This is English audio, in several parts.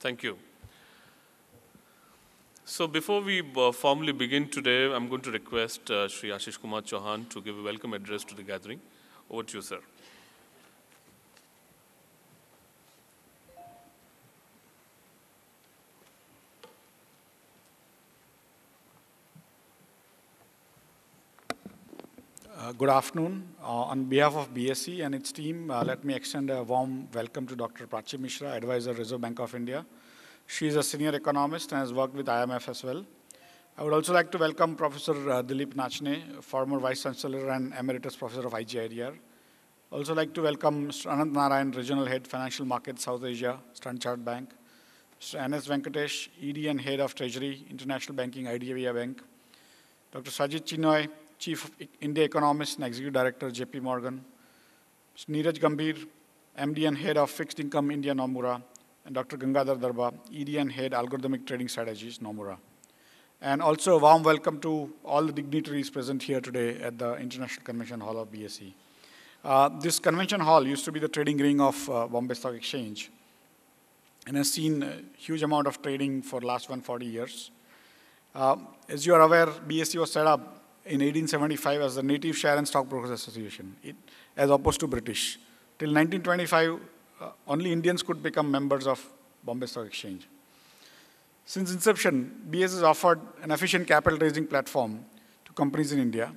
Thank you. So before we uh, formally begin today, I'm going to request uh, Sri Ashish Kumar Chauhan to give a welcome address to the gathering. Over to you, sir. good afternoon. Uh, on behalf of BSE and its team, uh, let me extend a warm welcome to Dr. Prachi Mishra, advisor, Reserve Bank of India. She is a senior economist and has worked with IMF as well. I would also like to welcome Professor uh, Dilip Nachne, former Vice Chancellor and Emeritus Professor of IGIDR. Also like to welcome Mr. Anand Narayan, Regional Head, Financial Market, South Asia, Standard Bank. Mr. N.S. Venkatesh, ED and Head of Treasury, International Banking, IDBI Bank. Dr. Sajid Chinoy, Chief India Economist and Executive Director, JP Morgan, Neeraj Gambhir, MD and Head of Fixed Income India, Nomura, and Dr. Gangadhar Darba, ED and Head Algorithmic Trading Strategies, Nomura. And also a warm welcome to all the dignitaries present here today at the International Convention Hall of BSE. Uh, this convention hall used to be the trading ring of uh, Bombay Stock Exchange and has seen a huge amount of trading for last 140 years. Uh, as you are aware, BSE was set up in 1875 as the Native Share and Stockbrokers Association, it, as opposed to British. Till 1925, uh, only Indians could become members of Bombay Stock Exchange. Since inception, BS has offered an efficient capital raising platform to companies in India.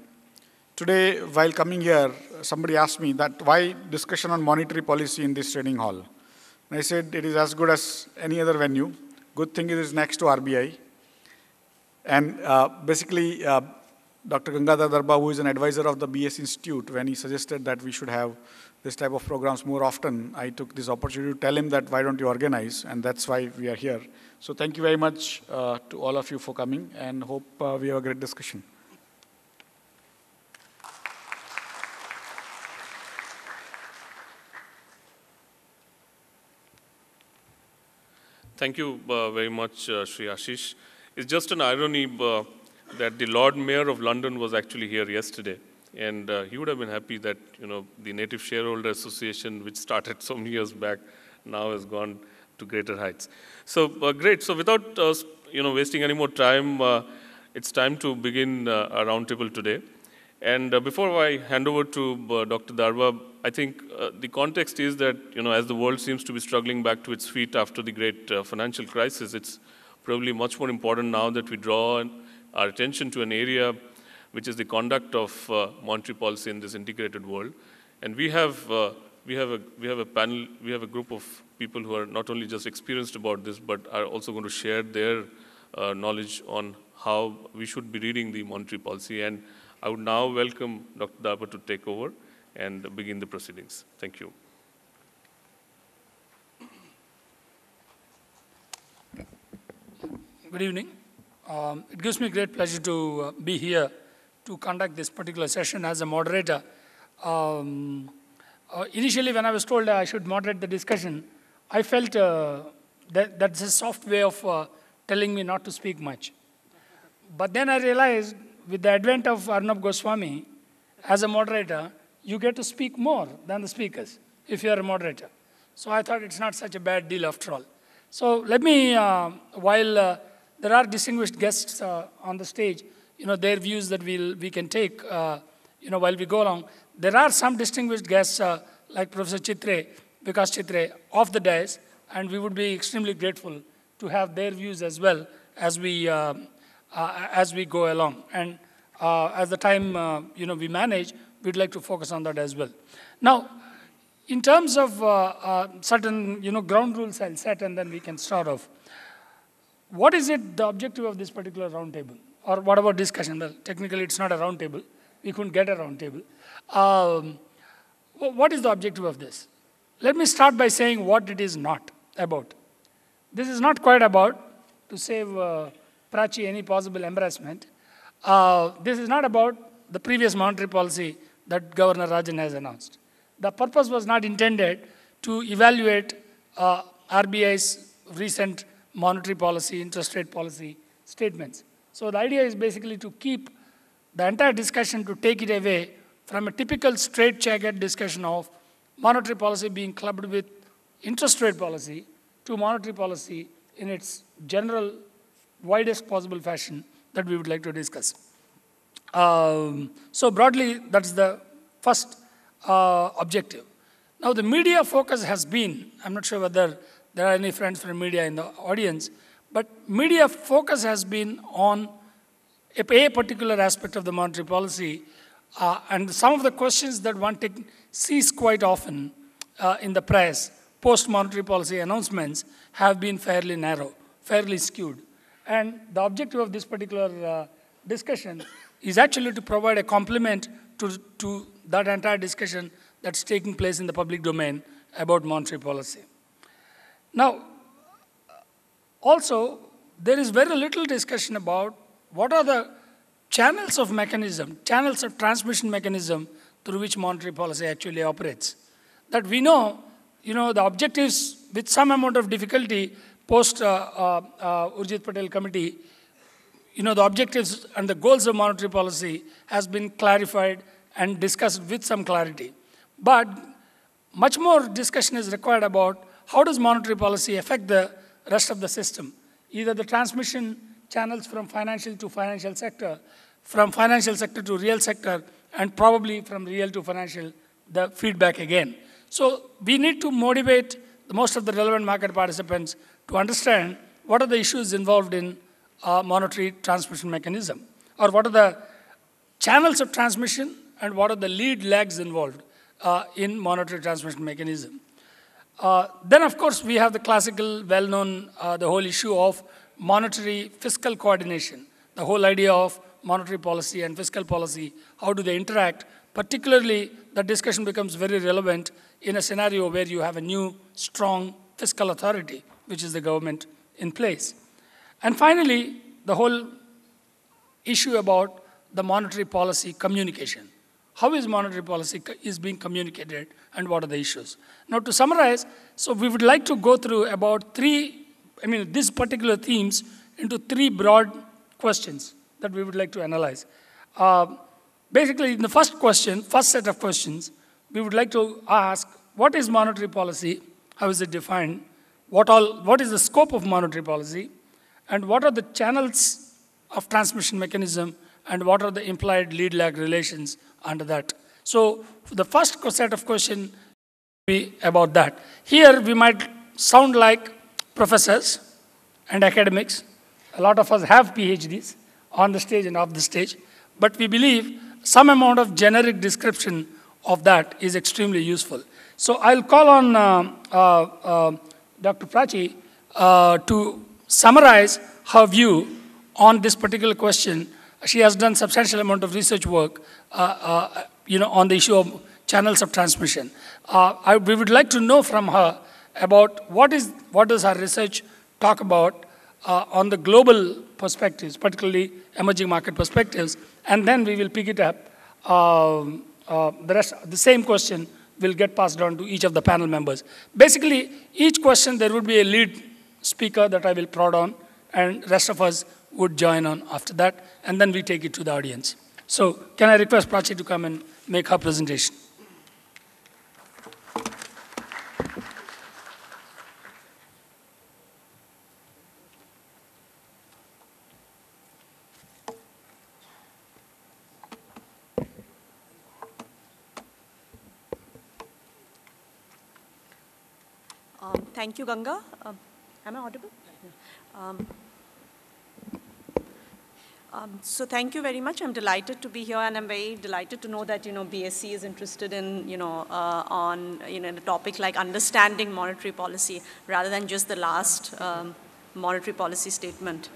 Today, while coming here, somebody asked me that why discussion on monetary policy in this trading hall? And I said it is as good as any other venue. Good thing is it is next to RBI. And uh, basically, uh, Dr. Gangadhar Darba, who is an advisor of the BS Institute, when he suggested that we should have this type of programs more often, I took this opportunity to tell him that why don't you organize, and that's why we are here. So thank you very much uh, to all of you for coming, and hope uh, we have a great discussion. Thank you uh, very much, uh, Sri Ashish. It's just an irony uh, that the Lord Mayor of London was actually here yesterday. And uh, he would have been happy that, you know, the Native Shareholder Association, which started so many years back, now has gone to greater heights. So, uh, great. So, without, uh, you know, wasting any more time, uh, it's time to begin a uh, roundtable today. And uh, before I hand over to Dr. Darwa, I think the context is that, you know, as the world seems to be struggling back to its feet after the great financial crisis, it's probably much more important now that we draw and our attention to an area which is the conduct of uh, monetary policy in this integrated world. And we have, uh, we, have a, we have a panel, we have a group of people who are not only just experienced about this, but are also going to share their uh, knowledge on how we should be reading the monetary policy. And I would now welcome Dr. Dapa to take over and begin the proceedings. Thank you. Good evening. Um, it gives me great pleasure to uh, be here to conduct this particular session as a moderator. Um, uh, initially, when I was told I should moderate the discussion, I felt uh, that that's a soft way of uh, telling me not to speak much. But then I realized, with the advent of Arnab Goswami, as a moderator, you get to speak more than the speakers if you're a moderator. So I thought it's not such a bad deal after all. So let me, uh, while uh, there are distinguished guests uh, on the stage. You know, their views that we'll, we can take, uh, you know, while we go along. There are some distinguished guests uh, like Professor Chitre, Vikas Chitre, off the dais, and we would be extremely grateful to have their views as well as we, uh, uh, as we go along. And uh, as the time, you know, we manage, we'd like to focus on that as well. Now, in terms of certain, you know, ground rules I'll set, and then we can start off what is it the objective of this particular roundtable or what about discussion well technically it's not a roundtable we couldn't get a roundtable um, what is the objective of this let me start by saying what it is not about this is not quite about to save uh, prachi any possible embarrassment uh, this is not about the previous monetary policy that governor rajan has announced the purpose was not intended to evaluate uh, rbi's recent monetary policy, interest rate policy statements. So the idea is basically to keep the entire discussion to take it away from a typical straight-jacket discussion of monetary policy being clubbed with interest rate policy to monetary policy in its general widest possible fashion that we would like to discuss. Um, so broadly, that's the first uh, objective. Now the media focus has been, I'm not sure whether there are any friends from media in the audience, but media focus has been on a, a particular aspect of the monetary policy, uh, and some of the questions that one sees quite often uh, in the press, post-monetary policy announcements, have been fairly narrow, fairly skewed. And the objective of this particular uh, discussion is actually to provide a complement to, to that entire discussion that's taking place in the public domain about monetary policy. Now, also, there is very little discussion about what are the channels of mechanism, channels of transmission mechanism through which monetary policy actually operates. That we know, you know, the objectives with some amount of difficulty post uh, uh, uh, Urjit Patel committee, you know, the objectives and the goals of monetary policy has been clarified and discussed with some clarity. But much more discussion is required about how does monetary policy affect the rest of the system? Either the transmission channels from financial to financial sector, from financial sector to real sector, and probably from real to financial, the feedback again. So we need to motivate most of the relevant market participants to understand what are the issues involved in uh, monetary transmission mechanism, or what are the channels of transmission, and what are the lead lags involved uh, in monetary transmission mechanism. Uh, then, of course, we have the classical, well-known, uh, the whole issue of monetary fiscal coordination, the whole idea of monetary policy and fiscal policy, how do they interact? Particularly, the discussion becomes very relevant in a scenario where you have a new, strong fiscal authority, which is the government in place. And finally, the whole issue about the monetary policy communication how is monetary policy is being communicated and what are the issues. Now to summarize, so we would like to go through about three, I mean this particular themes into three broad questions that we would like to analyze. Uh, basically in the first question, first set of questions, we would like to ask what is monetary policy, how is it defined, what, all, what is the scope of monetary policy, and what are the channels of transmission mechanism, and what are the implied lead-lag relations under that. So the first set of question be about that. Here we might sound like professors and academics. A lot of us have PhDs on the stage and off the stage, but we believe some amount of generic description of that is extremely useful. So I'll call on uh, uh, uh, Dr. Prachi uh, to summarize her view on this particular question she has done substantial amount of research work, uh, uh, you know, on the issue of channels of transmission. Uh, I, we would like to know from her about what is what does her research talk about uh, on the global perspectives, particularly emerging market perspectives, and then we will pick it up. Um, uh, the rest, the same question will get passed on to each of the panel members. Basically, each question there would be a lead speaker that I will prod on, and rest of us would join on after that, and then we take it to the audience. So can I request Prachi to come and make her presentation? Um, thank you, Ganga. Um, am I audible? Um, um, so thank you very much. I'm delighted to be here, and I'm very delighted to know that you know BSc is interested in you know uh, on you know a topic like understanding monetary policy rather than just the last um, monetary policy statement.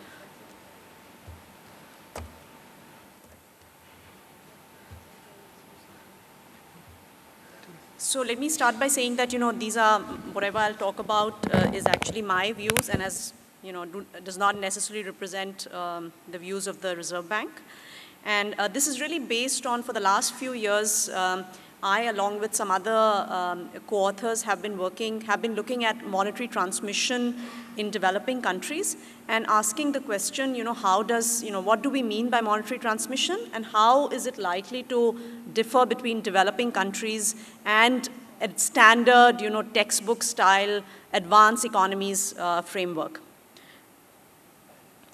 So let me start by saying that you know these are whatever I'll talk about uh, is actually my views, and as you know, do, does not necessarily represent um, the views of the Reserve Bank. And uh, this is really based on, for the last few years, um, I, along with some other um, co-authors, have been working, have been looking at monetary transmission in developing countries and asking the question, you know, how does, you know, what do we mean by monetary transmission and how is it likely to differ between developing countries and standard, you know, textbook style advanced economies uh, framework.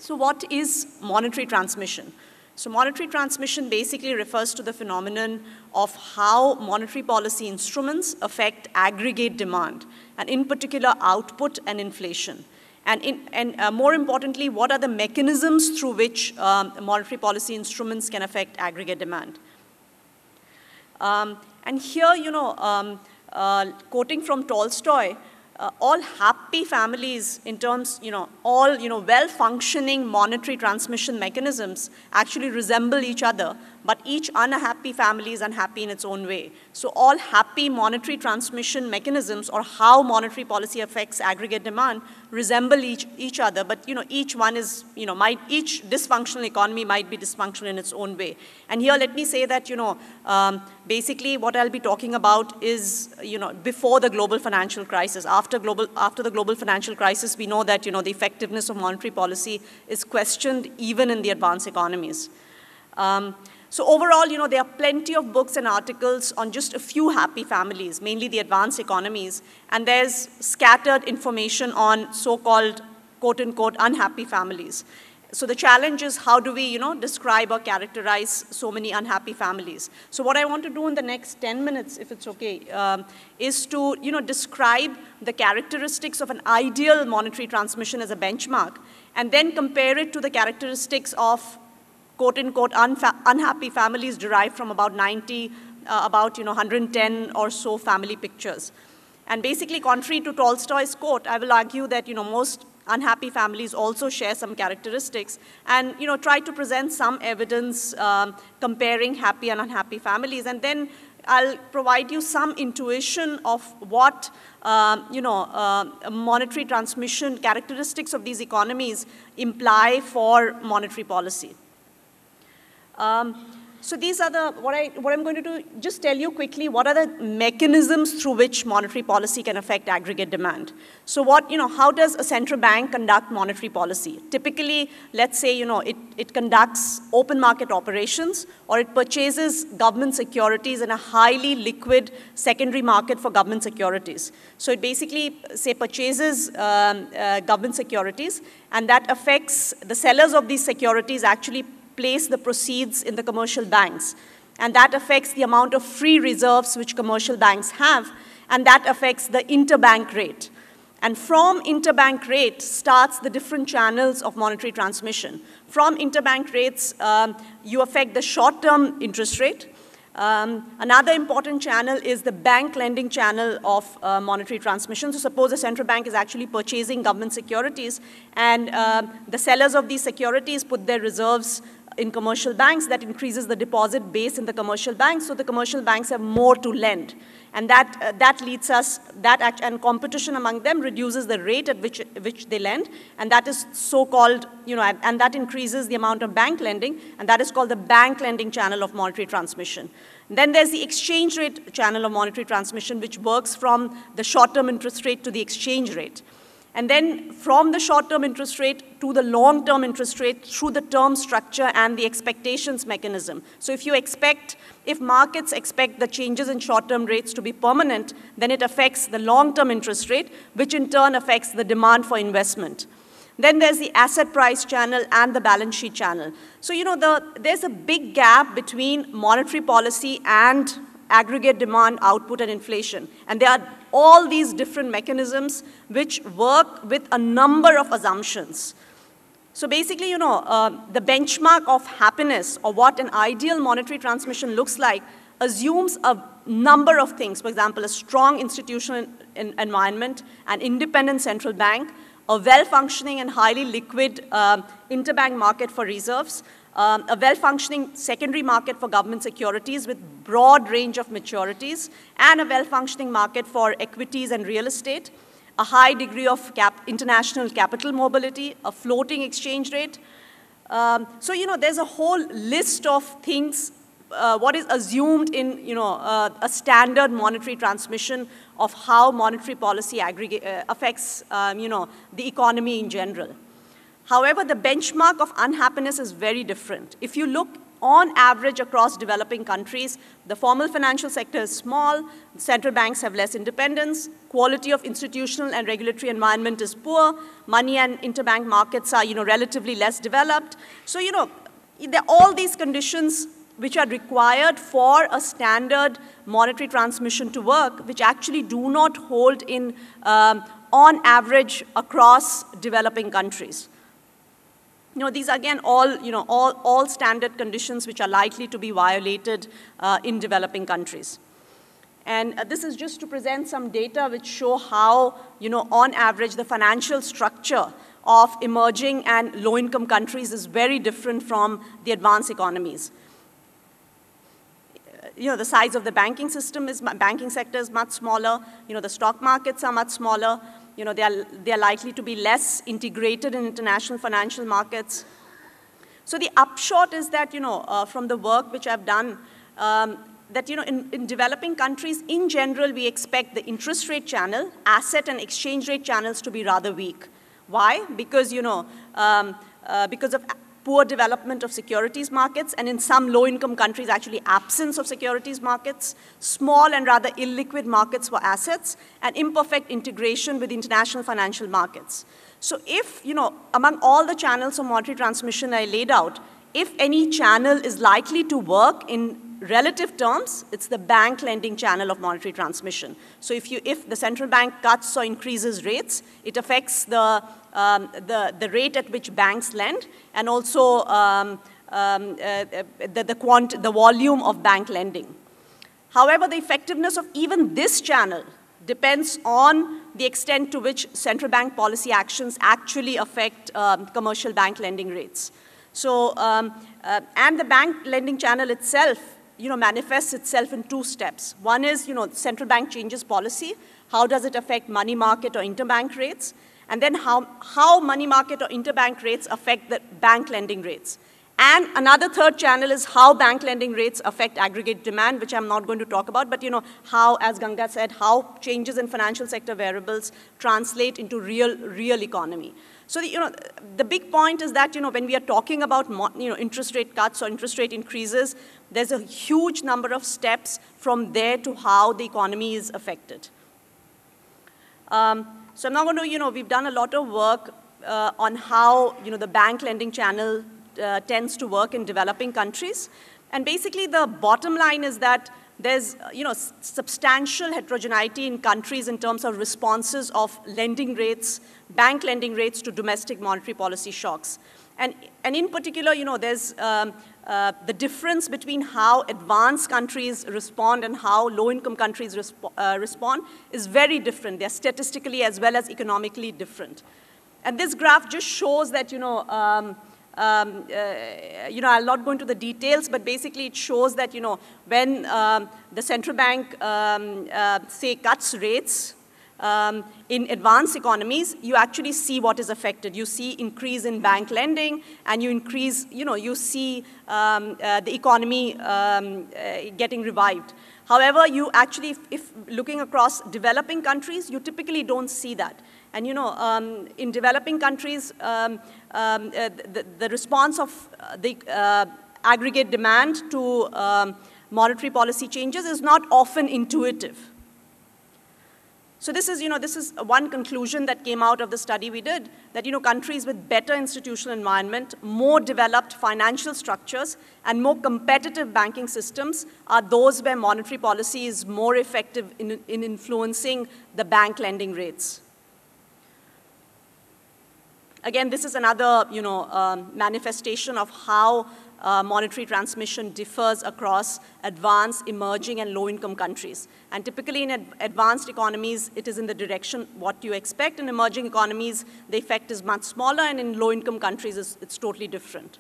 So what is monetary transmission? So monetary transmission basically refers to the phenomenon of how monetary policy instruments affect aggregate demand, and in particular output and inflation. And, in, and uh, more importantly, what are the mechanisms through which um, monetary policy instruments can affect aggregate demand? Um, and here, you know, um, uh, quoting from Tolstoy, uh, all happy families in terms, you know, all, you know, well-functioning monetary transmission mechanisms actually resemble each other but each unhappy family is unhappy in its own way. So all happy monetary transmission mechanisms or how monetary policy affects aggregate demand resemble each, each other, but you know, each one is, you know, might, each dysfunctional economy might be dysfunctional in its own way. And here let me say that, you know, um, basically what I'll be talking about is, you know, before the global financial crisis, after, global, after the global financial crisis, we know that, you know, the effectiveness of monetary policy is questioned even in the advanced economies. Um, so overall, you know, there are plenty of books and articles on just a few happy families, mainly the advanced economies, and there's scattered information on so-called quote-unquote unhappy families. So the challenge is how do we, you know, describe or characterize so many unhappy families? So what I want to do in the next 10 minutes, if it's okay, um, is to, you know, describe the characteristics of an ideal monetary transmission as a benchmark, and then compare it to the characteristics of quote unquote unhappy families derived from about 90, uh, about you know 110 or so family pictures. And basically, contrary to Tolstoy's quote, I will argue that you know most unhappy families also share some characteristics and you know try to present some evidence um, comparing happy and unhappy families and then I'll provide you some intuition of what um, you know uh, monetary transmission characteristics of these economies imply for monetary policy. Um, so these are the, what, I, what I'm going to do, just tell you quickly what are the mechanisms through which monetary policy can affect aggregate demand. So what, you know, how does a central bank conduct monetary policy? Typically, let's say, you know, it, it conducts open market operations or it purchases government securities in a highly liquid secondary market for government securities. So it basically, say, purchases um, uh, government securities and that affects the sellers of these securities actually place the proceeds in the commercial banks. And that affects the amount of free reserves which commercial banks have, and that affects the interbank rate. And from interbank rate starts the different channels of monetary transmission. From interbank rates, um, you affect the short-term interest rate. Um, another important channel is the bank lending channel of uh, monetary transmission. So suppose the central bank is actually purchasing government securities, and uh, the sellers of these securities put their reserves in commercial banks, that increases the deposit base in the commercial banks, so the commercial banks have more to lend. And that, uh, that leads us, that act, and competition among them reduces the rate at which, which they lend, and that is so-called, you know, and that increases the amount of bank lending, and that is called the bank lending channel of monetary transmission. Then there's the exchange rate channel of monetary transmission, which works from the short-term interest rate to the exchange rate. And then from the short-term interest rate to the long-term interest rate through the term structure and the expectations mechanism. So if you expect, if markets expect the changes in short-term rates to be permanent, then it affects the long-term interest rate, which in turn affects the demand for investment. Then there's the asset price channel and the balance sheet channel. So, you know, the, there's a big gap between monetary policy and aggregate demand, output, and inflation. And there are all these different mechanisms which work with a number of assumptions. So basically, you know, uh, the benchmark of happiness or what an ideal monetary transmission looks like assumes a number of things. For example, a strong institutional environment, an independent central bank, a well-functioning and highly liquid uh, interbank market for reserves, um, a well-functioning secondary market for government securities with broad range of maturities, and a well-functioning market for equities and real estate, a high degree of cap international capital mobility, a floating exchange rate. Um, so, you know, there's a whole list of things, uh, what is assumed in, you know, uh, a standard monetary transmission of how monetary policy uh, affects, um, you know, the economy in general. However, the benchmark of unhappiness is very different. If you look on average across developing countries, the formal financial sector is small, central banks have less independence, quality of institutional and regulatory environment is poor, money and interbank markets are you know, relatively less developed. So, you know, there are all these conditions which are required for a standard monetary transmission to work, which actually do not hold in, um, on average across developing countries you know, these are again all, you know, all, all standard conditions which are likely to be violated uh, in developing countries. And uh, this is just to present some data which show how, you know, on average, the financial structure of emerging and low-income countries is very different from the advanced economies. You know, the size of the banking system is, banking sector is much smaller. You know, the stock markets are much smaller you know, they are, they are likely to be less integrated in international financial markets. So the upshot is that, you know, uh, from the work which I've done, um, that, you know, in, in developing countries in general, we expect the interest rate channel, asset and exchange rate channels to be rather weak. Why? Because, you know, um, uh, because of poor development of securities markets, and in some low-income countries, actually absence of securities markets, small and rather illiquid markets for assets, and imperfect integration with international financial markets. So if, you know, among all the channels of monetary transmission I laid out, if any channel is likely to work in relative terms, it's the bank lending channel of monetary transmission. So if, you, if the central bank cuts or increases rates, it affects the, um, the, the rate at which banks lend and also um, um, uh, uh the, the, quant, the volume of bank lending. However, the effectiveness of even this channel depends on the extent to which central bank policy actions actually affect um, commercial bank lending rates. So, um, uh, and the bank lending channel itself you know, manifests itself in two steps. One is, you know, central bank changes policy. How does it affect money market or interbank rates? And then how, how money market or interbank rates affect the bank lending rates. And another third channel is how bank lending rates affect aggregate demand, which I'm not going to talk about, but you know, how, as Ganga said, how changes in financial sector variables translate into real, real economy. So, the, you know, the big point is that, you know, when we are talking about, you know, interest rate cuts or interest rate increases, there's a huge number of steps from there to how the economy is affected. Um, so I'm not going to, you know, we've done a lot of work uh, on how, you know, the bank lending channel uh, tends to work in developing countries. And basically the bottom line is that there's you know, substantial heterogeneity in countries in terms of responses of lending rates, bank lending rates to domestic monetary policy shocks. And, and in particular, you know, there's um, uh, the difference between how advanced countries respond and how low-income countries resp uh, respond is very different. They're statistically as well as economically different. And this graph just shows that, you know, um, um, uh, you know, I'll not go into the details, but basically it shows that, you know, when um, the central bank, um, uh, say, cuts rates, um, in advanced economies, you actually see what is affected. You see increase in bank lending, and you increase, you know, you see um, uh, the economy um, uh, getting revived. However, you actually, if, if, looking across developing countries, you typically don't see that. And you know, um, in developing countries, um, um, uh, the, the, response of uh, the uh, aggregate demand to um, monetary policy changes is not often intuitive. So this is, you know, this is one conclusion that came out of the study we did, that, you know, countries with better institutional environment, more developed financial structures, and more competitive banking systems are those where monetary policy is more effective in, in influencing the bank lending rates. Again, this is another, you know, um, manifestation of how uh, monetary transmission differs across advanced, emerging, and low-income countries. And typically in ad advanced economies, it is in the direction what you expect. In emerging economies, the effect is much smaller, and in low-income countries, it's, it's, totally different.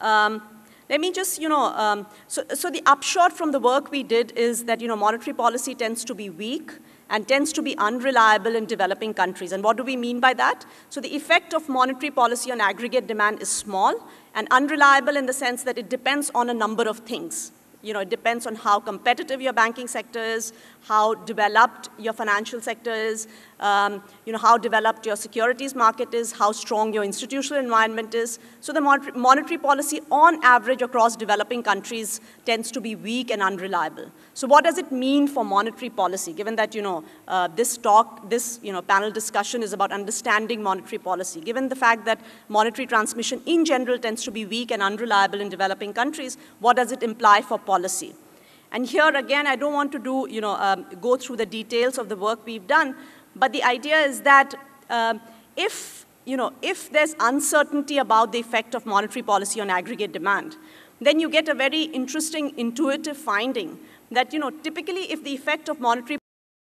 Um, let me just, you know, um, so, so the upshot from the work we did is that, you know, monetary policy tends to be weak and tends to be unreliable in developing countries. And what do we mean by that? So the effect of monetary policy on aggregate demand is small and unreliable in the sense that it depends on a number of things. You know, it depends on how competitive your banking sector is, how developed your financial sector is, um, you know, how developed your securities market is, how strong your institutional environment is. So the monetary policy on average across developing countries tends to be weak and unreliable. So what does it mean for monetary policy, given that, you know, uh, this talk, this, you know, panel discussion is about understanding monetary policy, given the fact that monetary transmission in general tends to be weak and unreliable in developing countries, what does it imply for policy? And here again, I don't want to do, you know, um, go through the details of the work we've done, but the idea is that um, if, you know, if there's uncertainty about the effect of monetary policy on aggregate demand, then you get a very interesting intuitive finding that, you know, typically if the effect of monetary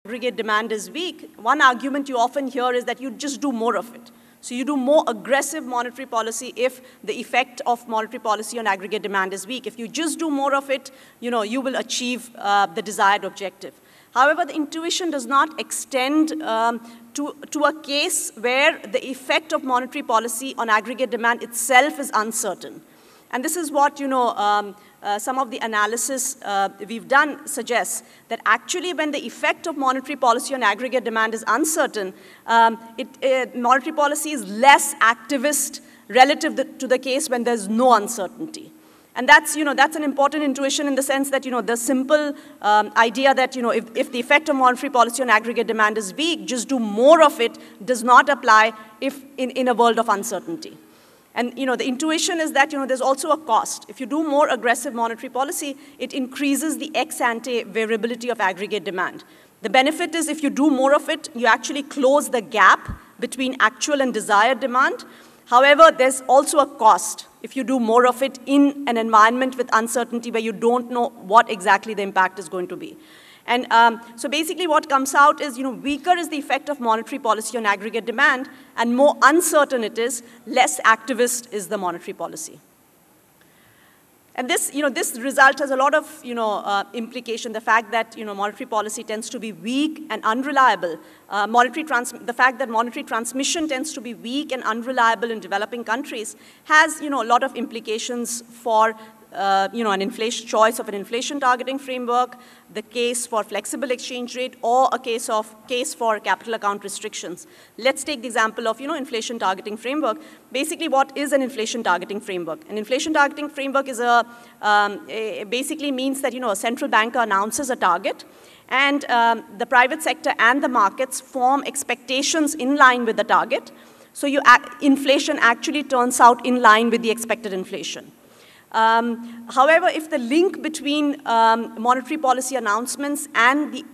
aggregate demand is weak, one argument you often hear is that you just do more of it. So you do more aggressive monetary policy if the effect of monetary policy on aggregate demand is weak. If you just do more of it, you know, you will achieve uh, the desired objective. However, the intuition does not extend um, to, to a case where the effect of monetary policy on aggregate demand itself is uncertain. And this is what, you know, um, uh, some of the analysis uh, we've done suggests that actually when the effect of monetary policy on aggregate demand is uncertain, um, it, uh, monetary policy is less activist relative the, to the case when there's no uncertainty. And that's, you know, that's an important intuition in the sense that, you know, the simple um, idea that, you know, if, if the effect of monetary policy on aggregate demand is weak, just do more of it does not apply if in, in a world of uncertainty. And, you know, the intuition is that, you know, there's also a cost. If you do more aggressive monetary policy, it increases the ex-ante variability of aggregate demand. The benefit is if you do more of it, you actually close the gap between actual and desired demand. However, there's also a cost if you do more of it in an environment with uncertainty where you don't know what exactly the impact is going to be. And um, so basically what comes out is, you know, weaker is the effect of monetary policy on aggregate demand, and more uncertain it is, less activist is the monetary policy. And this, you know, this result has a lot of, you know, uh, implication. The fact that, you know, monetary policy tends to be weak and unreliable. Uh, monetary trans the fact that monetary transmission tends to be weak and unreliable in developing countries has, you know, a lot of implications for uh, you know, an inflation choice of an inflation targeting framework, the case for flexible exchange rate, or a case of case for capital account restrictions. Let's take the example of you know inflation targeting framework. Basically, what is an inflation targeting framework? An inflation targeting framework is a, um, a basically means that you know a central banker announces a target. And um, the private sector and the markets form expectations in line with the target. So you inflation actually turns out in line with the expected inflation. Um, however, if the link between um, monetary policy announcements and the,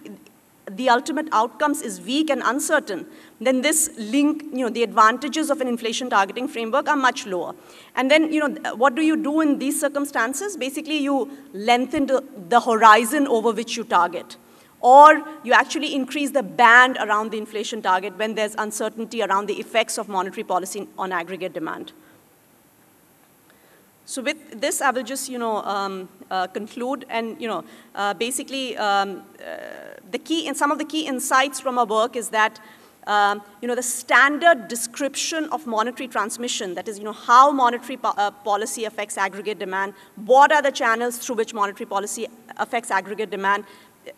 the ultimate outcomes is weak and uncertain, then this link, you know, the advantages of an inflation targeting framework are much lower. And then, you know, what do you do in these circumstances? Basically, you lengthen the, the horizon over which you target or you actually increase the band around the inflation target when there's uncertainty around the effects of monetary policy on aggregate demand. So with this, I will just, you know, um, uh, conclude and, you know, uh, basically um, uh, the key and some of the key insights from our work is that, um, you know, the standard description of monetary transmission, that is, you know, how monetary po uh, policy affects aggregate demand, what are the channels through which monetary policy affects aggregate demand,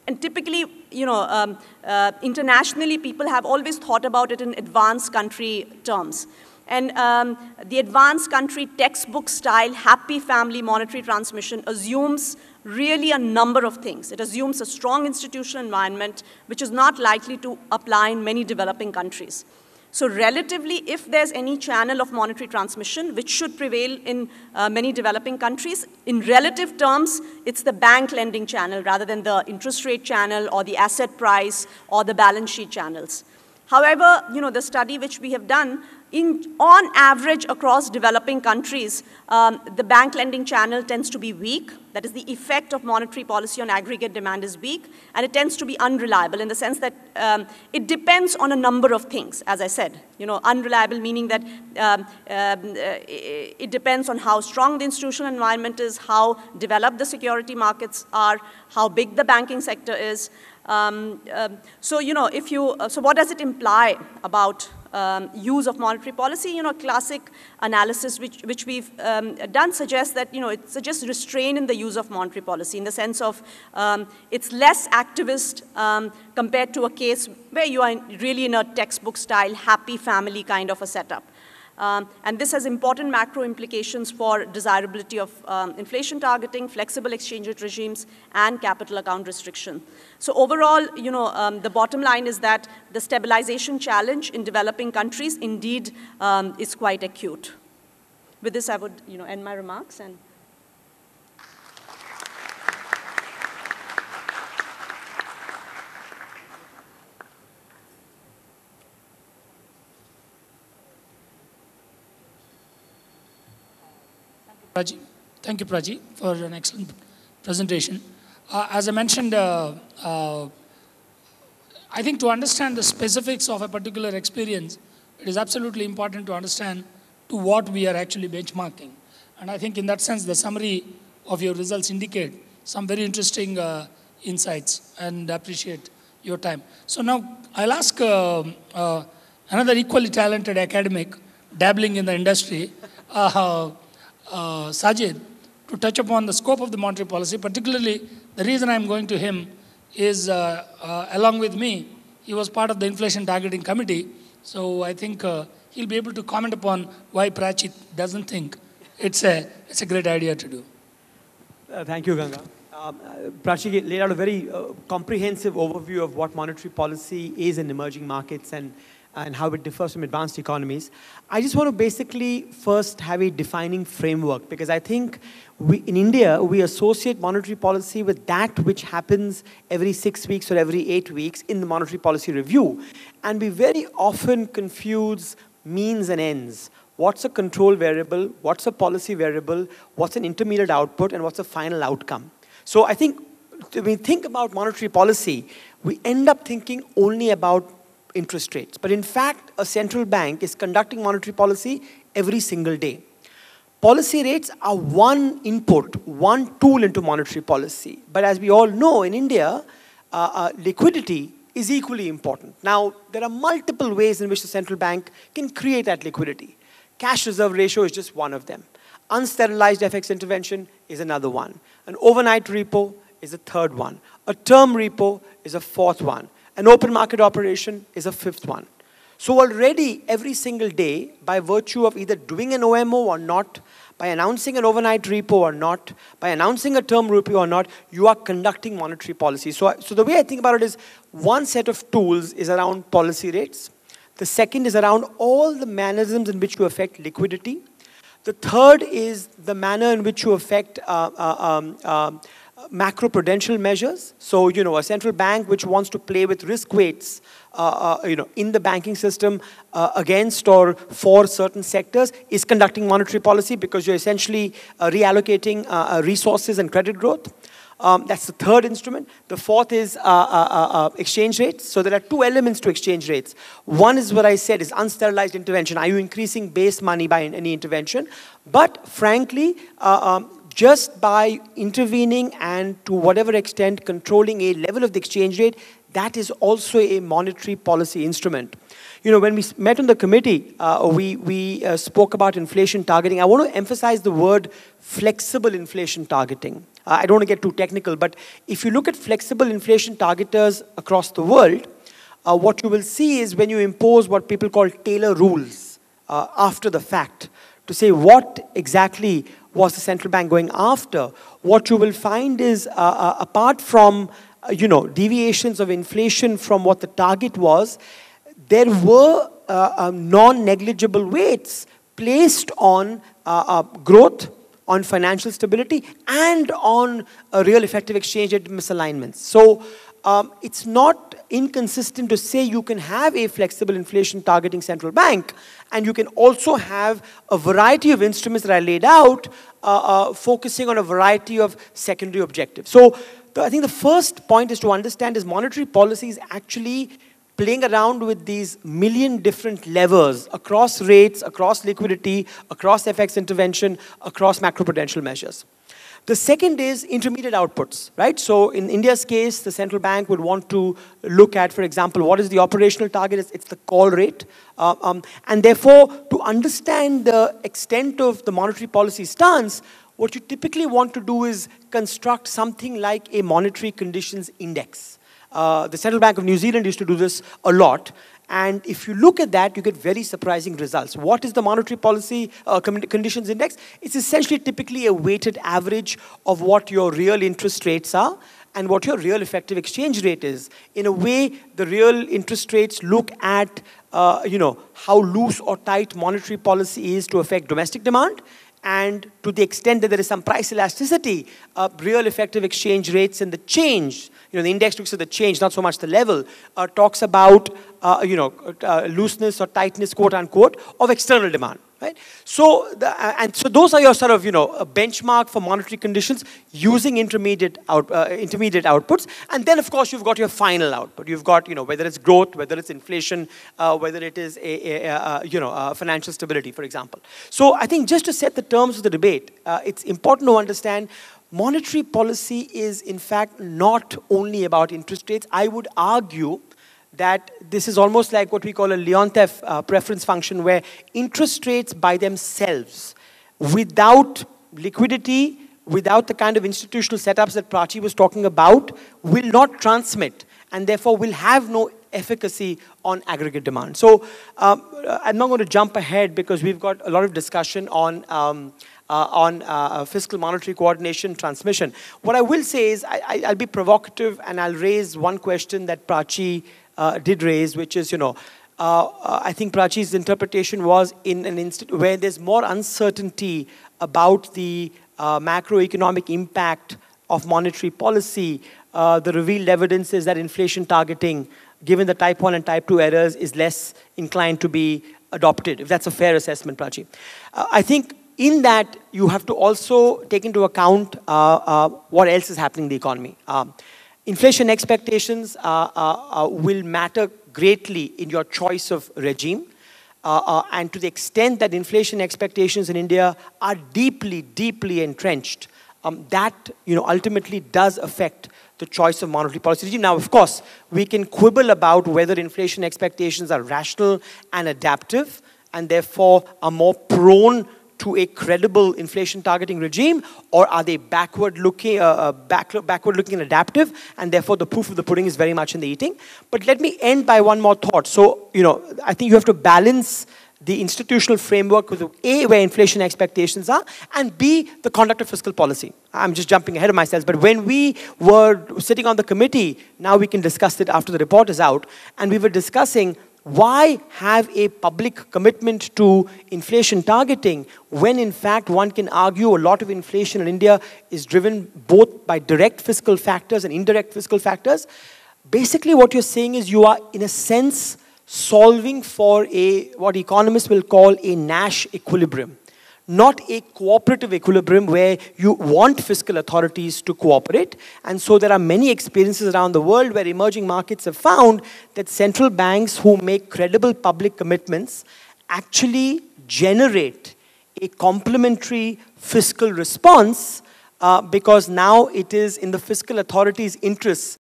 and typically, you know, um, uh, internationally people have always thought about it in advanced country terms and um, the advanced country textbook style happy family monetary transmission assumes really a number of things. It assumes a strong institutional environment, which is not likely to apply in many developing countries. So relatively, if there's any channel of monetary transmission, which should prevail in uh, many developing countries, in relative terms, it's the bank lending channel rather than the interest rate channel or the asset price or the balance sheet channels. However, you know, the study which we have done in, on average, across developing countries, um, the bank lending channel tends to be weak. That is, the effect of monetary policy on aggregate demand is weak, and it tends to be unreliable in the sense that um, it depends on a number of things, as I said. You know, unreliable meaning that um, um uh, it depends on how strong the institutional environment is, how developed the security markets are, how big the banking sector is. Um, um, so, you know, if you, uh, so what does it imply about um, use of monetary policy. You know, classic analysis which, which we've um, done suggests that, you know, it suggests restraint in the use of monetary policy in the sense of um, it's less activist um, compared to a case where you are really in a textbook style happy family kind of a setup. Um, and this has important macro implications for desirability of um, inflation targeting, flexible exchange rate regimes, and capital account restriction. So overall, you know, um, the bottom line is that the stabilization challenge in developing countries indeed um, is quite acute. With this, I would, you know, end my remarks and. Praji. Thank you, Praji, for an excellent presentation. Uh, as I mentioned, uh, uh, I think to understand the specifics of a particular experience, it is absolutely important to understand to what we are actually benchmarking. And I think in that sense, the summary of your results indicate some very interesting uh, insights and appreciate your time. So now I'll ask uh, uh, another equally talented academic dabbling in the industry, uh, Sajid to touch upon the scope of the monetary policy. Particularly, the reason I'm going to him is, uh, uh, along with me, he was part of the inflation targeting committee. So I think uh, he'll be able to comment upon why Prachit doesn't think it's a, it's a great idea to do. Uh, thank you, Ganga. Um, uh, Prachit laid out a very comprehensive overview of what monetary policy is in emerging markets and and how it differs from advanced economies. I just want to basically first have a defining framework because I think we, in India, we associate monetary policy with that which happens every six weeks or every eight weeks in the monetary policy review. And we very often confuse means and ends. What's a control variable? What's a policy variable? What's an intermediate output? And what's a final outcome? So I think when we think about monetary policy, we end up thinking only about interest rates. But in fact, a central bank is conducting monetary policy every single day. Policy rates are one input, one tool into monetary policy. But as we all know, in India, uh, uh, liquidity is equally important. Now, there are multiple ways in which the central bank can create that liquidity. Cash reserve ratio is just one of them. Unsterilized FX intervention is another one. An overnight repo is a third one. A term repo is a fourth one. An open market operation is a fifth one. So already every single day, by virtue of either doing an OMO or not, by announcing an overnight repo or not, by announcing a term repo or not, you are conducting monetary policy. So, so the way I think about it is one set of tools is around policy rates. The second is around all the mechanisms in which you affect liquidity. The third is the manner in which you affect uh, uh, um, uh, macroprudential measures. So, you know, a central bank which wants to play with risk weights, uh, uh, you know, in the banking system uh, against or for certain sectors is conducting monetary policy because you're essentially uh, reallocating uh, uh, resources and credit growth. Um, that's the third instrument. The fourth is exchange rates. So there are two elements to exchange rates. One is what I said is unsterilized intervention. Are you increasing base money by any intervention? But frankly, um, just by intervening and to whatever extent controlling a level of the exchange rate, that is also a monetary policy instrument. You know, when we met on the committee, uh, we, we uh, spoke about inflation targeting. I want to emphasize the word flexible inflation targeting. Uh, I don't want to get too technical, but if you look at flexible inflation targeters across the world, uh, what you will see is when you impose what people call Taylor rules uh, after the fact to say what exactly was the central bank going after? What you will find is, uh, uh, apart from uh, you know deviations of inflation from what the target was, there were uh, um, non-negligible weights placed on uh, uh, growth, on financial stability, and on real effective exchange rate misalignments. So um, it's not inconsistent to say you can have a flexible inflation targeting central bank and you can also have a variety of instruments that I laid out uh, uh, focusing on a variety of secondary objectives. So I think the first point is to understand is monetary policy is actually playing around with these million different levers across rates, across liquidity, across FX intervention, across macroprudential measures. The second is intermediate outputs, right? So in India's case, the central bank would want to look at, for example, what is the operational target? It's, it's the call rate. Uh, um, and therefore, to understand the extent of the monetary policy stance, what you typically want to do is construct something like a monetary conditions index. Uh, the Central Bank of New Zealand used to do this a lot. And if you look at that, you get very surprising results. What is the monetary policy uh, conditions index? It's essentially typically a weighted average of what your real interest rates are and what your real effective exchange rate is. In a way, the real interest rates look at uh, you know, how loose or tight monetary policy is to affect domestic demand and to the extent that there is some price elasticity, uh, real effective exchange rates and the change, you know, the index looks at the change, not so much the level, uh, talks about, uh, you know, uh, uh, looseness or tightness, quote unquote, of external demand. Right? So, the, and so those are your sort of you know a benchmark for monetary conditions using intermediate out, uh, intermediate outputs, and then of course you've got your final output. You've got you know whether it's growth, whether it's inflation, uh, whether it is a, a, a uh, you know uh, financial stability, for example. So I think just to set the terms of the debate, uh, it's important to understand monetary policy is in fact not only about interest rates. I would argue that this is almost like what we call a Leontief uh, preference function, where interest rates by themselves, without liquidity, without the kind of institutional setups that Prachi was talking about, will not transmit and therefore will have no efficacy on aggregate demand. So um, uh, I'm not going to jump ahead because we've got a lot of discussion on, um, uh, on uh, uh fiscal monetary coordination transmission. What I will say is I, will be provocative and I'll raise one question that Prachi uh, did raise, which is, you know, uh, uh I think Prachi's interpretation was in an instant where there's more uncertainty about the uh, macroeconomic impact of monetary policy. Uh, the revealed evidence is that inflation targeting, given the type 1 and type 2 errors, is less inclined to be adopted, if that's a fair assessment, Prachi. Uh, I think in that, you have to also take into account uh, what else is happening in the economy. Um, Inflation expectations will matter greatly in your choice of regime. Uh, uh, and to the extent that inflation expectations in India are deeply, deeply entrenched, um, that you know ultimately does affect the choice of monetary policy regime. Now, of course, we can quibble about whether inflation expectations are rational and adaptive, and therefore are more prone to a credible inflation targeting regime, or are they backward looking, uh, uh, back, backward looking and adaptive? And therefore, the proof of the pudding is very much in the eating. But let me end by one more thought. So, you know, I think you have to balance the institutional framework with A, where inflation expectations are, and B, the conduct of fiscal policy. I'm just jumping ahead of myself, but when we were sitting on the committee, now we can discuss it after the report is out, and we were discussing why have a public commitment to inflation targeting when, in fact, one can argue a lot of inflation in India is driven both by direct fiscal factors and indirect fiscal factors? Basically, what you're saying is you are, in a sense, solving for a what economists will call a Nash equilibrium not a cooperative equilibrium where you want fiscal authorities to cooperate. And so there are many experiences around the world where emerging markets have found that central banks who make credible public commitments actually generate a complementary fiscal response uh, because now it is in the fiscal authority's interest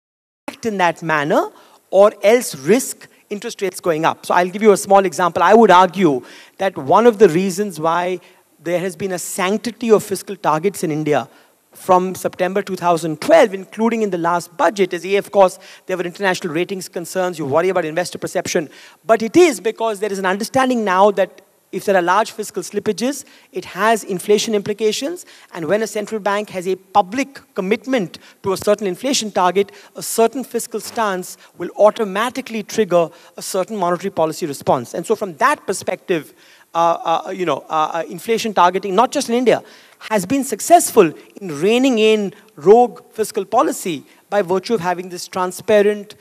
to act in that manner or else risk interest rates going up. So I'll give you a small example. I would argue that one of the reasons why there has been a sanctity of fiscal targets in India from September 2012, including in the last budget, as EF, of course, there were international ratings concerns, you worry about investor perception. But it is because there is an understanding now that if there are large fiscal slippages, it has inflation implications. And when a central bank has a public commitment to a certain inflation target, a certain fiscal stance will automatically trigger a certain monetary policy response. And so, from that perspective, uh, uh, you know, uh, inflation targeting, not just in India, has been successful in reining in rogue fiscal policy by virtue of having this transparent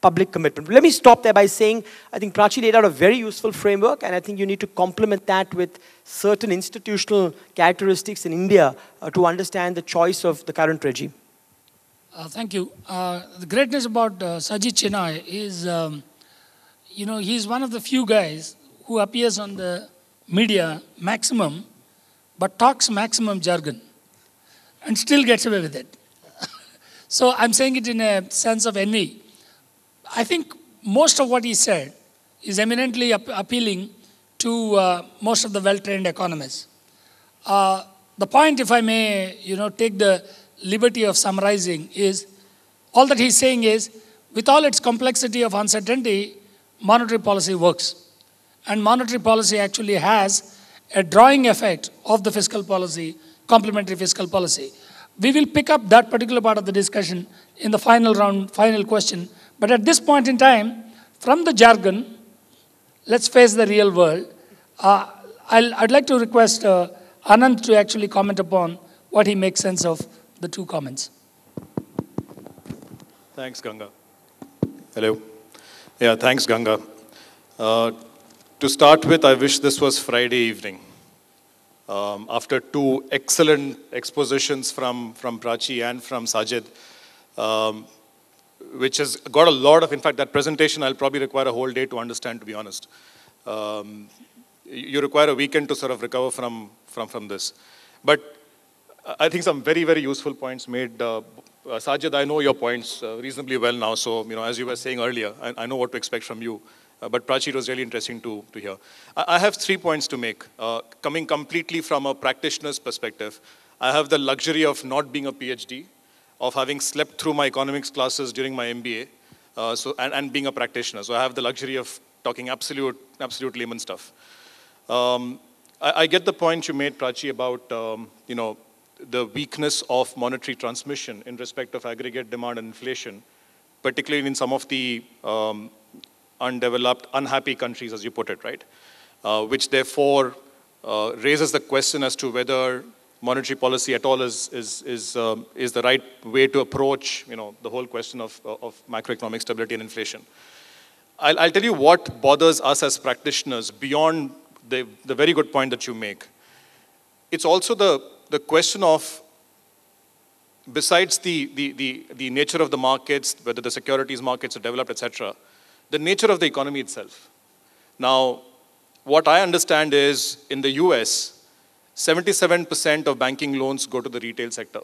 public commitment. let me stop there by saying I think Prachi laid out a very useful framework, and I think you need to complement that with certain institutional characteristics in India uh, to understand the choice of the current regime. Uh, thank you. Uh, the greatness about Sajid Chennai is, um, you know, he's one of the few guys who appears on the media maximum, but talks maximum jargon and still gets away with it. so I'm saying it in a sense of envy. I think most of what he said is eminently ap appealing to uh, most of the well-trained economists. Uh, the point, if I may, you know, take the liberty of summarizing is, all that he's saying is, with all its complexity of uncertainty, monetary policy works. And monetary policy actually has a drawing effect of the fiscal policy, complementary fiscal policy. We will pick up that particular part of the discussion in the final round, final question. But at this point in time, from the jargon, let's face the real world. Uh, i would like to request uh, Anand to actually comment upon what he makes sense of the two comments. Thanks, Ganga. Hello. Yeah, thanks, Ganga. Uh, to start with, I wish this was Friday evening. Um, after two excellent expositions from, from Prachi and from Sajid, um, which has got a lot of, in fact, that presentation I'll probably require a whole day to understand, to be honest. Um, you require a weekend to sort of recover from, from, from this. But I think some very, very useful points made. Uh, Sajid, I know your points uh, reasonably well now, so, you know, as you were saying earlier, I, I know what to expect from you. Uh, but Prachi, was really interesting to, to hear. I, I have three points to make, uh, coming completely from a practitioner's perspective. I have the luxury of not being a PhD, of having slept through my economics classes during my MBA, uh, so, and, and, being a practitioner. So I have the luxury of talking absolute, absolute layman stuff. Um, I, I, get the point you made, Prachi, about um, you know, the weakness of monetary transmission in respect of aggregate demand and inflation, particularly in some of the um, undeveloped, unhappy countries, as you put it, right? Uh, which therefore uh, raises the question as to whether monetary policy at all is, is, is, um, is the right way to approach you know, the whole question of, uh, of macroeconomic stability and inflation. I'll, I'll tell you what bothers us as practitioners beyond the, the very good point that you make. It's also the, the question of besides the, the, the, the nature of the markets, whether the securities markets are developed, etc., the nature of the economy itself. Now, what I understand is in the US, 77% of banking loans go to the retail sector.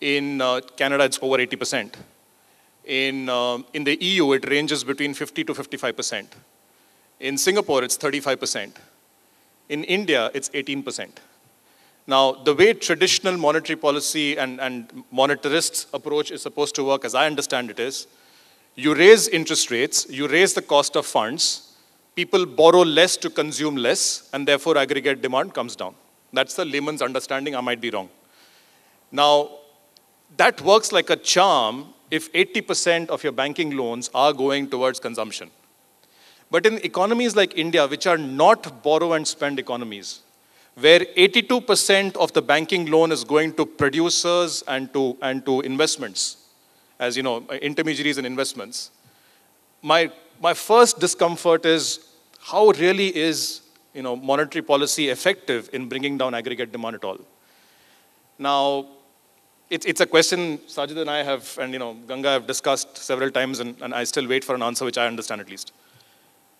In uh, Canada, it's over 80%. In, uh, in the EU, it ranges between 50 to 55%. In Singapore, it's 35%. In India, it's 18%. Now, the way traditional monetary policy and, and monetarists' approach is supposed to work, as I understand it, is you raise interest rates, you raise the cost of funds, people borrow less to consume less, and therefore aggregate demand comes down. That's the layman's understanding, I might be wrong. Now, that works like a charm if 80% of your banking loans are going towards consumption. But in economies like India, which are not borrow and spend economies, where 82% of the banking loan is going to producers and to, and to investments, as you know, intermediaries and investments, my, my first discomfort is how really is you know, monetary policy effective in bringing down aggregate demand at all? Now, it, it's a question Sajid and I have, and you know, Ganga have discussed several times, and, and I still wait for an answer which I understand at least.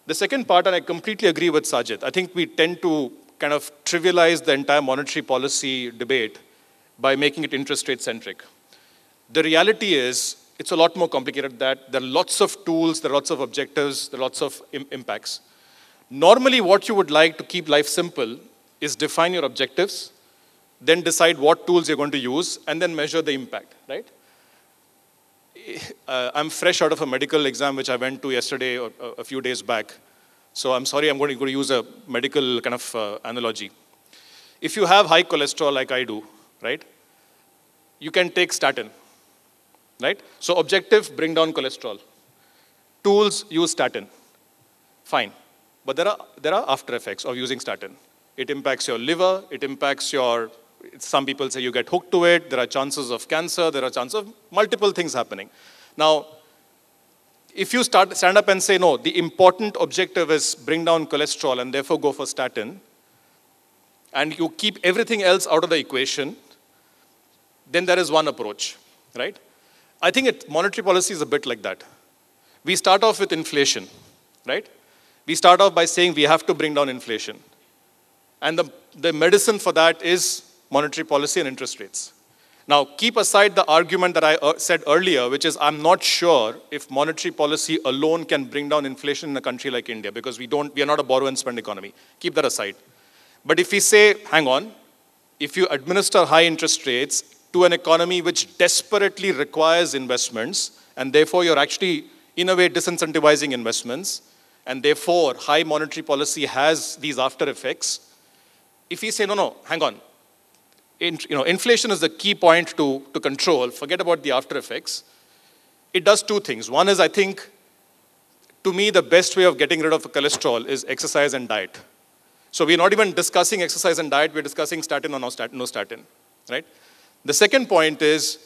The second part, and I completely agree with Sajid, I think we tend to kind of trivialize the entire monetary policy debate by making it interest rate centric. The reality is, it's a lot more complicated than that. There are lots of tools, there are lots of objectives, there are lots of Im impacts. Normally, what you would like to keep life simple is define your objectives, then decide what tools you're going to use, and then measure the impact, right? Eh, uh, I'm fresh out of a medical exam which I went to yesterday or uh, a few days back. So I'm sorry, I'm going to, use a medical kind of uh, analogy. If you have high cholesterol like I do, right, you can take statin right? So objective, bring down cholesterol. Tools, use statin. Fine. But there are, there are after effects of using statin. It impacts your liver, it impacts your, some people say you get hooked to it, there are chances of cancer, there are chances of multiple things happening. Now, if you start, stand up and say, no, the important objective is bring down cholesterol and therefore go for statin, and you keep everything else out of the equation, then there is one approach, right? I think it, monetary policy is a bit like that. We start off with inflation, right? We start off by saying we have to bring down inflation. And the, the medicine for that is monetary policy and interest rates. Now, keep aside the argument that I uh, said earlier, which is I'm not sure if monetary policy alone can bring down inflation in a country like India because we, don't, we are not a borrow and spend economy. Keep that aside. But if we say, hang on, if you administer high interest rates to an economy which desperately requires investments, and therefore you're actually, in a way, disincentivizing investments, and therefore high monetary policy has these after effects. If we say, no, no, hang on, in, you know, inflation is the key point to, to control, forget about the after effects, it does two things. One is, I think, to me, the best way of getting rid of cholesterol is exercise and diet. So we're not even discussing exercise and diet, we're discussing statin or no statin, no statin right? The second point is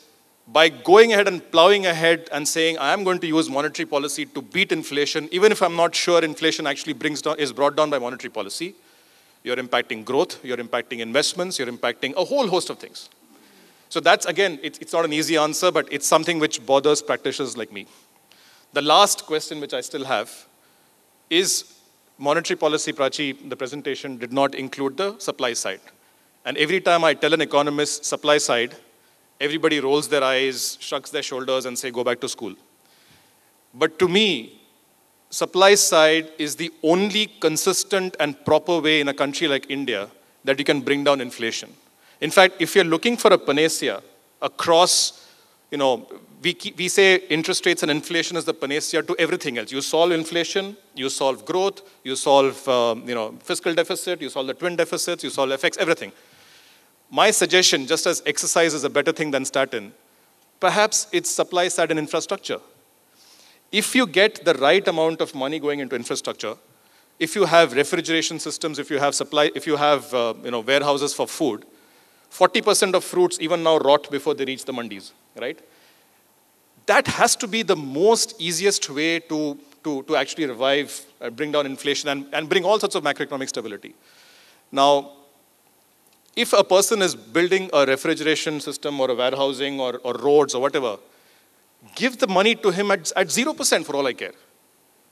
by going ahead and plowing ahead and saying, I am going to use monetary policy to beat inflation, even if I'm not sure inflation actually brings down, is brought down by monetary policy, you're impacting growth, you're impacting investments, you're impacting a whole host of things. So that's, again, it, it's not an easy answer, but it's something which bothers practitioners like me. The last question which I still have is monetary policy, Prachi, the presentation did not include the supply side. And every time I tell an economist supply side, everybody rolls their eyes, shrugs their shoulders, and say, go back to school. But to me, supply side is the only consistent and proper way in a country like India that you can bring down inflation. In fact, if you're looking for a panacea across, you know, we, keep, we say interest rates and inflation is the panacea to everything else. You solve inflation, you solve growth, you solve, um, you know, fiscal deficit, you solve the twin deficits, you solve FX, everything. My suggestion, just as exercise is a better thing than statin, perhaps it's supply side and infrastructure. If you get the right amount of money going into infrastructure, if you have refrigeration systems, if you have supply, if you have uh, you know warehouses for food, 40% of fruits even now rot before they reach the mandis, right? That has to be the most easiest way to, to, to actually revive, uh, bring down inflation, and, and bring all sorts of macroeconomic stability. Now, if a person is building a refrigeration system or a warehousing or, or roads or whatever, give the money to him at, at 0% for all I care.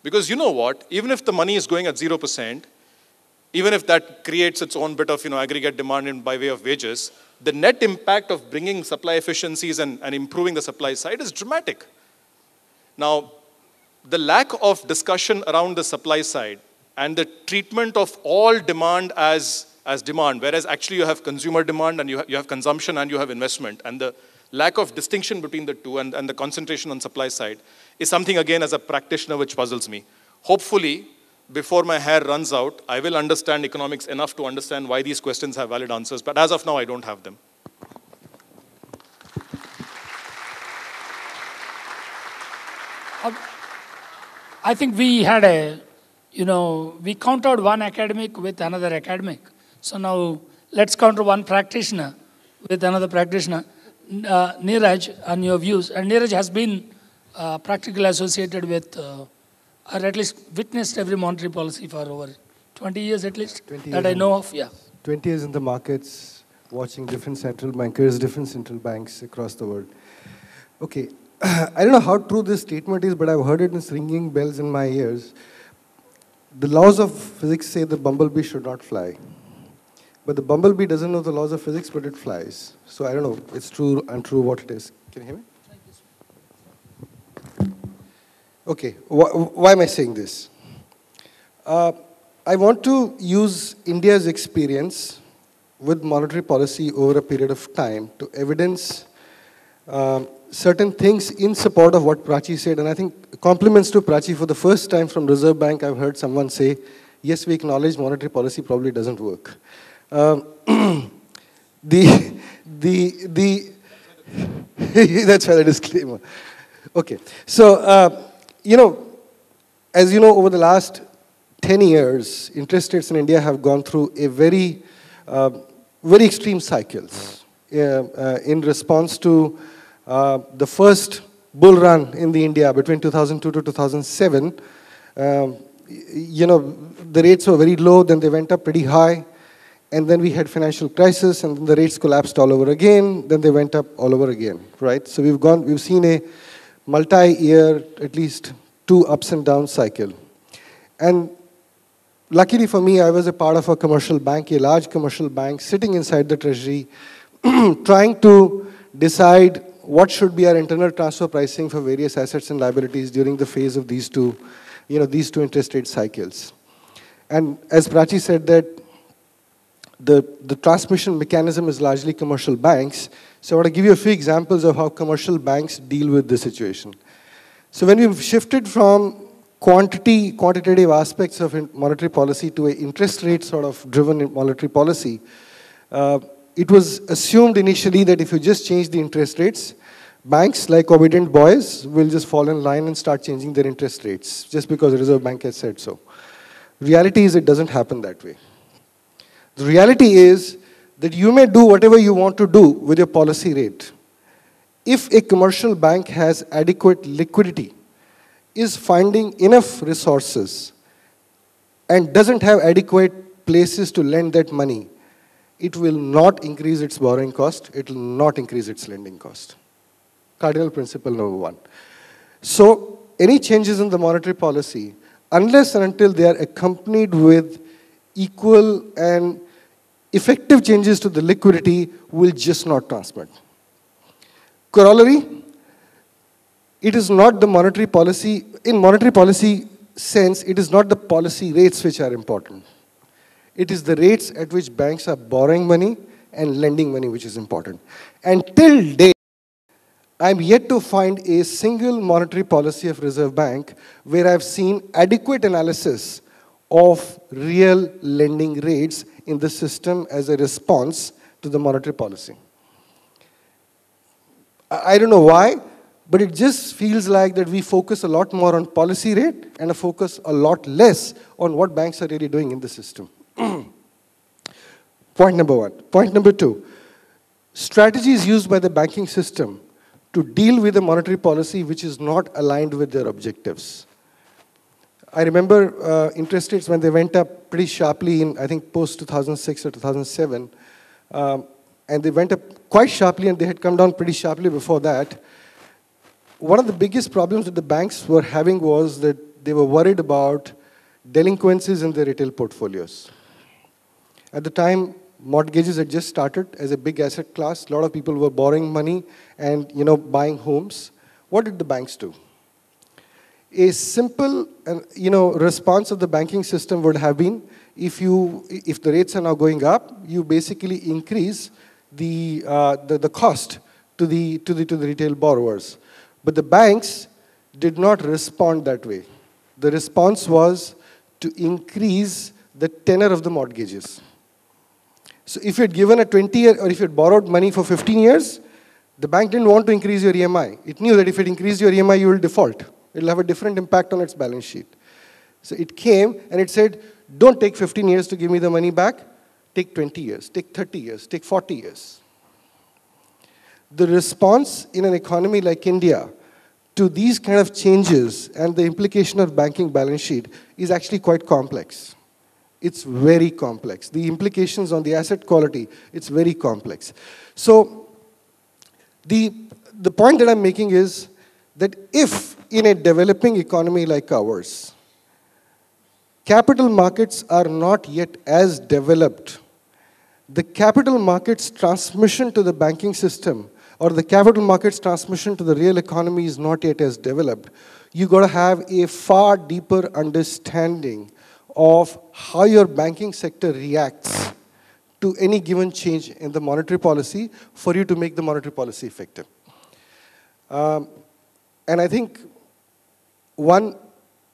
Because you know what? Even if the money is going at 0%, even if that creates its own bit of you know, aggregate demand in, by way of wages, the net impact of bringing supply efficiencies and, and improving the supply side is dramatic. Now, the lack of discussion around the supply side and the treatment of all demand as as demand, whereas actually you have consumer demand and you, ha you have consumption and you have investment. And the lack of distinction between the two and, and the concentration on supply side is something, again, as a practitioner, which puzzles me. Hopefully, before my hair runs out, I will understand economics enough to understand why these questions have valid answers. But as of now, I don't have them. Um, I think we had a, you know, we countered one academic with another academic. So now let's counter one practitioner with another practitioner, uh, Neeraj, on your views. And Neeraj has been uh, practically associated with, uh, or at least witnessed every monetary policy for over 20 years at least, that I know of, yeah. 20 years in the markets, watching different central bankers, different central banks across the world. Okay, I don't know how true this statement is, but I've heard it in ringing bells in my ears. The laws of physics say the bumblebee should not fly. But the bumblebee doesn't know the laws of physics, but it flies. So I don't know. It's true, untrue, what it is. Can you hear me? Okay, why, am I saying this? Uh, I want to use India's experience with monetary policy over a period of time to evidence um, certain things in support of what Prachi said. And I think compliments to Prachi for the first time from Reserve Bank, I've heard someone say, yes, we acknowledge monetary policy probably doesn't work. Um, the, the, the, that's why the disclaimer. Okay, so, uh, you know, as you know, over the last 10 years, interest rates in India have gone through a very, uh, very extreme cycles uh, in response to uh, the first bull run in the India between 2002 to 2007. Um, you know, the rates were very low, then they went up pretty high and then we had financial crisis and the rates collapsed all over again then they went up all over again right so we've gone we've seen a multi-year at least two ups and downs cycle and luckily for me i was a part of a commercial bank a large commercial bank sitting inside the treasury trying to decide what should be our internal transfer pricing for various assets and liabilities during the phase of these two you know these two interest rate cycles and as prachi said that the, the transmission mechanism is largely commercial banks. So I want to give you a few examples of how commercial banks deal with this situation. So when we shifted from quantity, quantitative aspects of monetary policy to an interest rate sort of driven monetary policy, uh, it was assumed initially that if you just change the interest rates, banks like obedient boys will just fall in line and start changing their interest rates just because the Reserve Bank has said so. Reality is it doesn't happen that way. The reality is that you may do whatever you want to do with your policy rate. If a commercial bank has adequate liquidity, is finding enough resources, and doesn't have adequate places to lend that money, it will not increase its borrowing cost, it will not increase its lending cost. Cardinal principle number one. So, any changes in the monetary policy, unless and until they are accompanied with equal and effective changes to the liquidity will just not transmit. Corollary, it is not the monetary policy, in monetary policy sense, it is not the policy rates which are important. It is the rates at which banks are borrowing money and lending money which is important. And till date, I'm yet to find a single monetary policy of Reserve Bank where I've seen adequate analysis of real lending rates in the system as a response to the monetary policy. I don't know why, but it just feels like that we focus a lot more on policy rate and a focus a lot less on what banks are really doing in the system. Point number one. Point number two. Strategies used by the banking system to deal with the monetary policy which is not aligned with their objectives. I remember uh, interest rates when they went up pretty sharply in, I think, post 2006 or 2007. Um, and they went up quite sharply and they had come down pretty sharply before that. One of the biggest problems that the banks were having was that they were worried about delinquencies in their retail portfolios. At the time, mortgages had just started as a big asset class. A lot of people were borrowing money and you know buying homes. What did the banks do? a simple you know response of the banking system would have been if you if the rates are now going up you basically increase the uh, the, the cost to the to the to the retail borrowers but the banks did not respond that way the response was to increase the tenor of the mortgages so if you had given a 20 year or if you had borrowed money for 15 years the bank didn't want to increase your emi it knew that if it increased your emi you will default It'll have a different impact on its balance sheet. So it came and it said, don't take 15 years to give me the money back. Take 20 years, take 30 years, take 40 years. The response in an economy like India to these kind of changes and the implication of banking balance sheet is actually quite complex. It's very complex. The implications on the asset quality, it's very complex. So the, the point that I'm making is that if in a developing economy like ours, capital markets are not yet as developed. The capital markets transmission to the banking system or the capital markets transmission to the real economy is not yet as developed. You got to have a far deeper understanding of how your banking sector reacts to any given change in the monetary policy for you to make the monetary policy effective. Um, and I think one,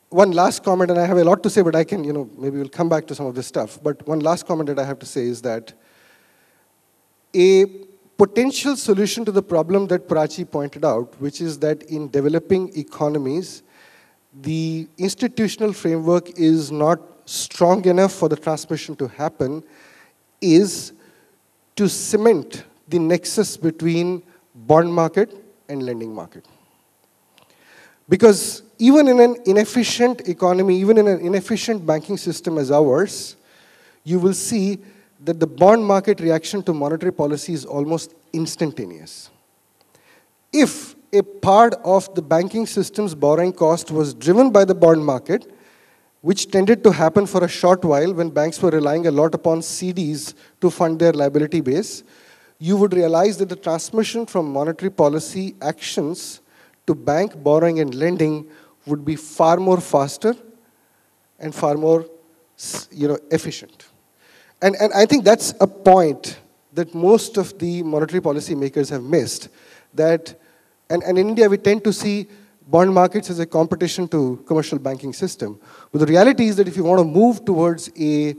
one last comment, and I have a lot to say, but I can, you know, maybe we'll come back to some of this stuff. But one last comment that I have to say is that a potential solution to the problem that Prachi pointed out, which is that in developing economies, the institutional framework is not strong enough for the transmission to happen, is to cement the nexus between bond market and lending market. Because even in an inefficient economy, even in an inefficient banking system as ours, you will see that the bond market reaction to monetary policy is almost instantaneous. If a part of the banking system's borrowing cost was driven by the bond market, which tended to happen for a short while when banks were relying a lot upon CDs to fund their liability base, you would realize that the transmission from monetary policy actions to bank borrowing and lending would be far more faster and far more you know, efficient. And, and I think that's a point that most of the monetary policy makers have missed. That, and, and in India, we tend to see bond markets as a competition to commercial banking system. But the reality is that if you want to move towards a,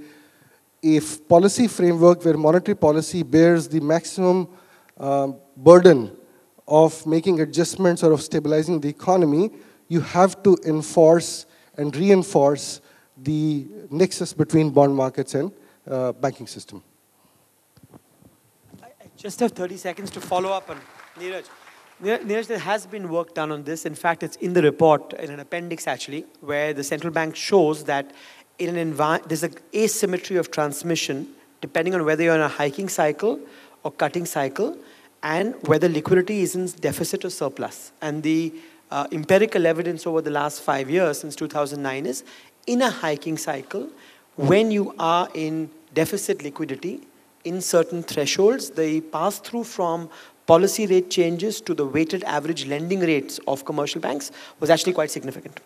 a policy framework where monetary policy bears the maximum um, burden of making adjustments or of stabilizing the economy, you have to enforce and reinforce the nexus between bond markets and uh, banking system. I just have 30 seconds to follow up on Neeraj. Neeraj, there has been work done on this. In fact, it's in the report, in an appendix actually, where the central bank shows that in an envi- there's an asymmetry of transmission depending on whether you're in a hiking cycle or cutting cycle and whether liquidity is in deficit or surplus. And the uh, empirical evidence over the last five years since 2009 is in a hiking cycle, when you are in deficit liquidity in certain thresholds, the pass through from policy rate changes to the weighted average lending rates of commercial banks was actually quite significant.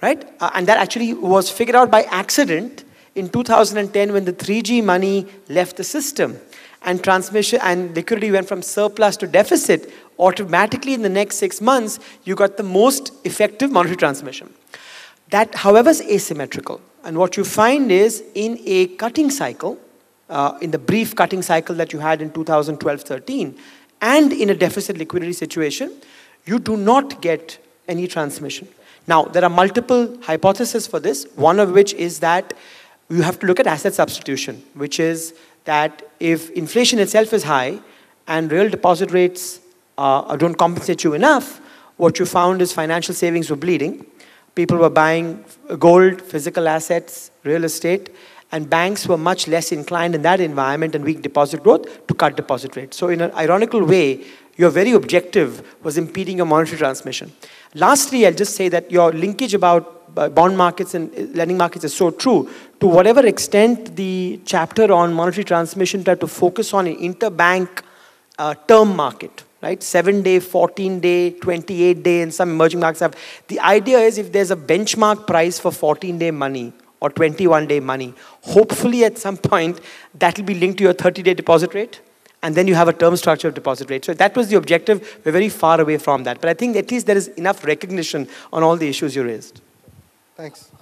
Right? Uh, and that actually was figured out by accident in 2010 when the 3G money left the system and transmission and liquidity went from surplus to deficit, automatically in the next six months, you got the most effective monetary transmission. That, however, is asymmetrical. And what you find is in a cutting cycle, uh, in the brief cutting cycle that you had in 2012 13, and in a deficit liquidity situation, you do not get any transmission. Now, there are multiple hypotheses for this, one of which is that you have to look at asset substitution, which is that if inflation itself is high and real deposit rates uh, don't compensate you enough, what you found is financial savings were bleeding. People were buying gold, physical assets, real estate, and banks were much less inclined in that environment and weak deposit growth to cut deposit rates. So, in an ironical way, your very objective was impeding your monetary transmission. Lastly, I'll just say that your linkage about uh, bond markets and uh, lending markets is so true. To whatever extent the chapter on monetary transmission tried to focus on an interbank uh, term market, right? Seven day, 14 day, 28 day, and some emerging markets have. The idea is if there's a benchmark price for 14 day money or 21 day money, hopefully at some point that will be linked to your 30 day deposit rate and then you have a term structure of deposit rate. So that was the objective. We're very far away from that. But I think at least there is enough recognition on all the issues you raised. Thanks.